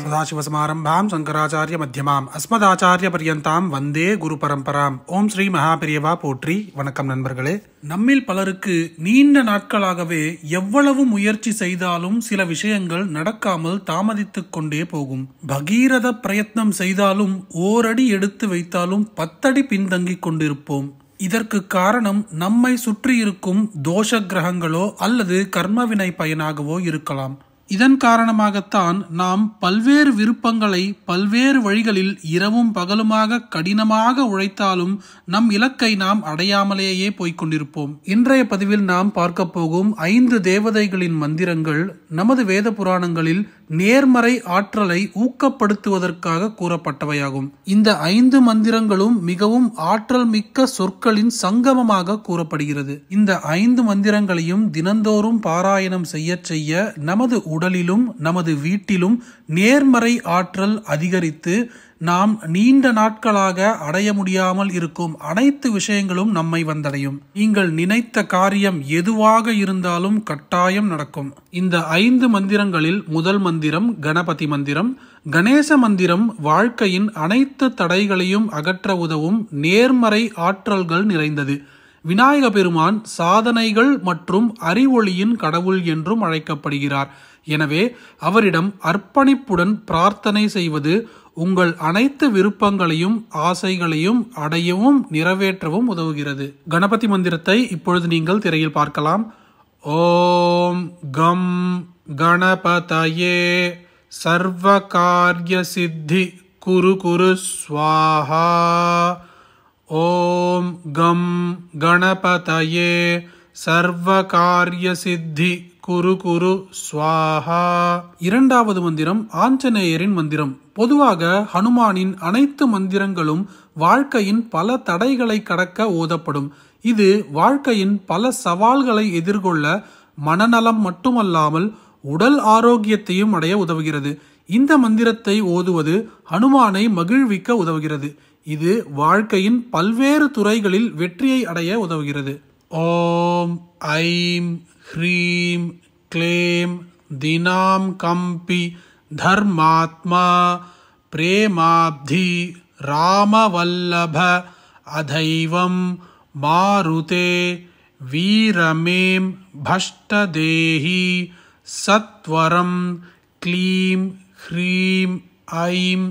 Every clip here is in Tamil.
सदाशिवसमारम्भां शङ्कराचार्यमध्यमाम् अस्मदाचार्यपर्यन्ताम् வந்தே குரு பரம்பராம் ஓம் ஸ்ரீ மகாபிரியவா போற்றி வணக்கம் நண்பர்களே நம்மில் பலருக்கு நீண்ட நாட்களாகவே எவ்வளவு முயற்சி செய்தாலும் சில விஷயங்கள் நடக்காமல் தாமதித்துக் கொண்டே போகும் பகீரத பிரயத்னம் செய்தாலும் ஓரடி எடுத்து வைத்தாலும் பத்தடி பின்தங்கிக் கொண்டிருப்போம் இதற்கு காரணம் நம்மை சுற்றியிருக்கும் தோஷ கிரகங்களோ அல்லது கர்மவினை பயனாகவோ இருக்கலாம் இதன் காரணமாகத்தான் நாம் பல்வேறு விருப்பங்களை பல்வேறு வழிகளில் இரவும் பகலுமாக கடினமாக உழைத்தாலும் நம் இலக்கை நாம் அடையாமலேயே போய்கொண்டிருப்போம் இன்றைய பதிவில் நாம் பார்க்க போகும் ஐந்து தேவதைகளின் மந்திரங்கள் நமது வேத புராணங்களில் நேர்மறை ஆற்றலை ஊக்கப்படுத்துவதற்காக கூறப்பட்டவையாகும் இந்த ஐந்து மந்திரங்களும் மிகவும் ஆற்றல் மிக்க சொற்களின் சங்கமமாக கூறப்படுகிறது இந்த ஐந்து மந்திரங்களையும் தினந்தோறும் பாராயணம் செய்ய செய்ய நமது உடலிலும் நமது வீட்டிலும் நேர்மறை ஆற்றல் அதிகரித்து நாம் நீண்ட நாட்களாக அடைய முடியாமல் இருக்கும் அனைத்து விஷயங்களும் நம்மை வந்தடையும் நீங்கள் நினைத்த காரியம் எதுவாக இருந்தாலும் கட்டாயம் நடக்கும் இந்த ஐந்து மந்திரங்களில் முதல் மந்திரம் மந்திரம் கணபதி மந்திரம் கணேச மந்திரம் வாழ்க்கையின் அனைத்து தடைகளையும் அகற்ற உதவும் நேர்மறை ஆற்றல்கள் நிறைந்தது விநாயக பெருமான் சாதனைகள் மற்றும் அறிவொளியின் கடவுள் என்றும் அழைக்கப்படுகிறார் எனவே அவரிடம் அர்ப்பணிப்புடன் பிரார்த்தனை செய்வது உங்கள் அனைத்து விருப்பங்களையும் ஆசைகளையும் அடையவும் நிறைவேற்றவும் உதவுகிறது கணபதி மந்திரத்தை இப்பொழுது நீங்கள் திரையில் பார்க்கலாம் ஓம் ॐ गं गणपतये குரு குரு कुरु स्वाहा ॐ गं गणपतये சித்தி குரு குரு ஸ்வாஹா இரண்டாவது மந்திரம் ஆஞ்சநேயரின் மந்திரம் பொதுவாக ஹனுமானின் அனைத்து மந்திரங்களும் வாழ்க்கையின் பல தடைகளை கடக்க ஓதப்படும் இது வாழ்க்கையின் பல சவால்களை எதிர்கொள்ள மனநலம் மட்டுமல்லாமல் உடல் ஆரோக்கியத்தையும் அடைய உதவுகிறது இந்த மந்திரத்தை ஓதுவது ஹனுமானை மகிழ்விக்க உதவுகிறது இது வாழ்க்கையின் பல்வேறு துறைகளில் வெற்றியை அடைய உதவுகிறது ஓம் ஐம் ஹ்ரீம் க்ளேம் தினாம் கம்பி தர்மாத்மா பிரேமாப்தி ராமவல்லப அதைவம் மாருதே வீரமேம் பஷ்டதேஹி சத்வரம் க்ளீம் ஹ்ரீம் ஐம்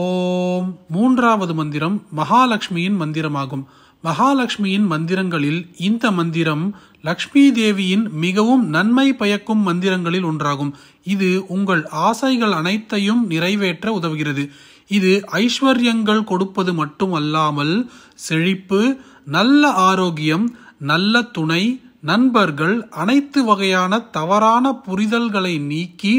ஓம் மூன்றாவது மந்திரம் மகாலட்சுமியின் மந்திரமாகும் மகாலட்சுமியின் மந்திரங்களில் இந்த மந்திரம் லக்ஷ்மி தேவியின் மிகவும் நன்மை பயக்கும் மந்திரங்களில் ஒன்றாகும் இது உங்கள் ஆசைகள் அனைத்தையும் நிறைவேற்ற உதவுகிறது இது ஐஸ்வர்யங்கள் கொடுப்பது மட்டுமல்லாமல் செழிப்பு நல்ல ஆரோக்கியம் நல்ல துணை நண்பர்கள் அனைத்து வகையான தவறான புரிதல்களை நீக்கி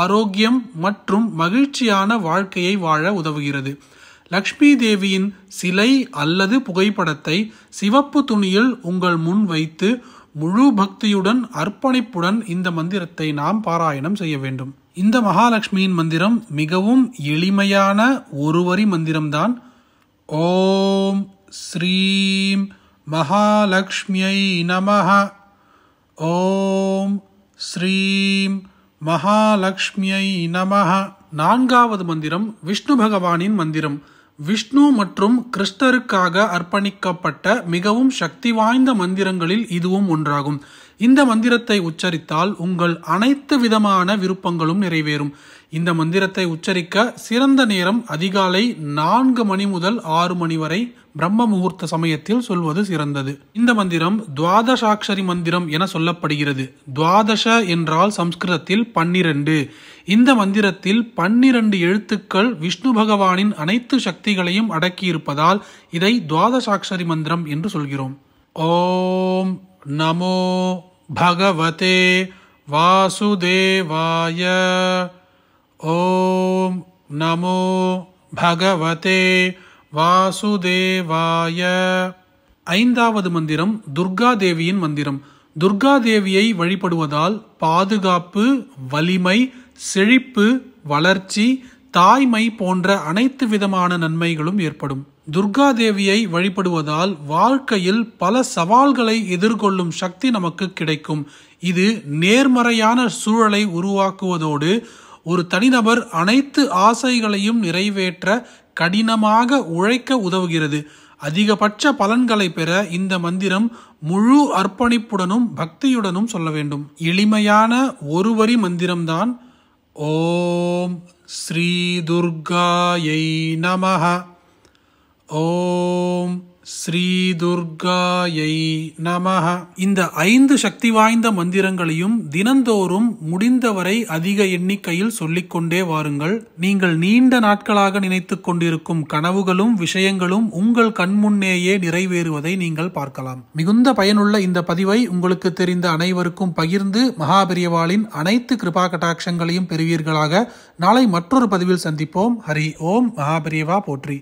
ஆரோக்கியம் மற்றும் மகிழ்ச்சியான வாழ்க்கையை வாழ உதவுகிறது லக்ஷ்மி தேவியின் சிலை அல்லது புகைப்படத்தை சிவப்பு துணியில் உங்கள் முன் வைத்து முழு பக்தியுடன் அர்ப்பணிப்புடன் இந்த மந்திரத்தை நாம் பாராயணம் செய்ய வேண்டும் இந்த மகாலட்சுமியின் மந்திரம் மிகவும் எளிமையான ஒருவரி மந்திரம்தான் ஓம் ஸ்ரீம் மகாலக்ஷ்மியை நம ஓம் ஸ்ரீம் மகாலக்ஷ்மியை நம நான்காவது மந்திரம் விஷ்ணு பகவானின் மந்திரம் விஷ்ணு மற்றும் கிருஷ்ணருக்காக அர்ப்பணிக்கப்பட்ட மிகவும் சக்தி வாய்ந்த மந்திரங்களில் இதுவும் ஒன்றாகும் இந்த மந்திரத்தை உச்சரித்தால் உங்கள் அனைத்து விதமான விருப்பங்களும் நிறைவேறும் இந்த மந்திரத்தை உச்சரிக்க சிறந்த நேரம் அதிகாலை நான்கு மணி முதல் ஆறு மணி வரை பிரம்ம முகூர்த்த சமயத்தில் சொல்வது சிறந்தது இந்த மந்திரம் துவாதசாட்சரி மந்திரம் என சொல்லப்படுகிறது துவாதச என்றால் சம்ஸ்கிருதத்தில் பன்னிரண்டு இந்த மந்திரத்தில் பன்னிரண்டு எழுத்துக்கள் விஷ்ணு பகவானின் அனைத்து சக்திகளையும் அடக்கியிருப்பதால் இதை துவாதசாட்சரி மந்திரம் என்று சொல்கிறோம் ஓம் नमो भगवते वासुदेवाय ॐ नमो भगवते வாசுதேவாய ஐந்தாவது மந்திரம் துர்காதேவியின் மந்திரம் துர்காதேவியை வழிபடுவதால் பாதுகாப்பு வலிமை செழிப்பு வளர்ச்சி தாய்மை போன்ற அனைத்து விதமான நன்மைகளும் ஏற்படும் துர்காதேவியை வழிபடுவதால் வாழ்க்கையில் பல சவால்களை எதிர்கொள்ளும் சக்தி நமக்கு கிடைக்கும் இது நேர்மறையான சூழலை உருவாக்குவதோடு ஒரு தனிநபர் அனைத்து ஆசைகளையும் நிறைவேற்ற கடினமாக உழைக்க உதவுகிறது அதிகபட்ச பலன்களை பெற இந்த மந்திரம் முழு அர்ப்பணிப்புடனும் பக்தியுடனும் சொல்ல வேண்டும் எளிமையான ஒருவரி மந்திரம்தான் ஓம் ஸ்ரீ துர்காயை நமஹ ஓம் ஸ்ரீ துர்காயை நம இந்த ஐந்து சக்தி வாய்ந்த மந்திரங்களையும் தினந்தோறும் முடிந்தவரை அதிக எண்ணிக்கையில் சொல்லிக்கொண்டே வாருங்கள் நீங்கள் நீண்ட நாட்களாக நினைத்து கொண்டிருக்கும் கனவுகளும் விஷயங்களும் உங்கள் கண்முன்னேயே நிறைவேறுவதை நீங்கள் பார்க்கலாம் மிகுந்த பயனுள்ள இந்த பதிவை உங்களுக்கு தெரிந்த அனைவருக்கும் பகிர்ந்து மகாபெரியவாளின் அனைத்து கிருபா கட்டாட்சங்களையும் பெறுவீர்களாக நாளை மற்றொரு பதிவில் சந்திப்போம் ஹரி ஓம் மகாபெரியவா போற்றி